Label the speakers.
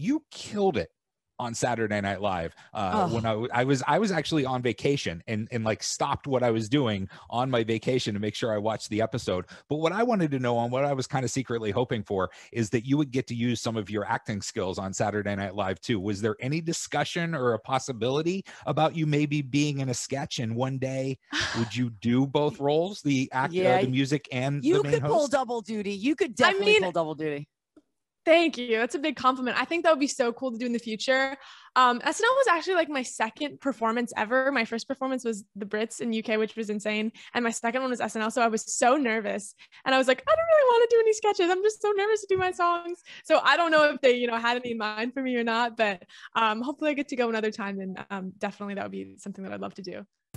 Speaker 1: you killed it on Saturday Night Live uh, oh. when I was I was actually on vacation and and like stopped what I was doing on my vacation to make sure I watched the episode. But what I wanted to know and what I was kind of secretly hoping for is that you would get to use some of your acting skills on Saturday Night Live too. Was there any discussion or a possibility about you maybe being in a sketch and one day would you do both roles, the act, uh, yeah, uh, the music, and you could host? pull
Speaker 2: double duty. You could definitely I mean, pull double duty. Thank you. That's a big compliment. I think that would be so cool to do in the future. Um, SNL was actually like my second performance ever. My first performance was the Brits in UK, which was insane. And my second one was SNL. So I was so nervous. And I was like, I don't really want to do any sketches. I'm just so nervous to do my songs. So I don't know if they, you know, had any in mind for me or not, but um, hopefully I get to go another time. And um, definitely that would be something that I'd love to do.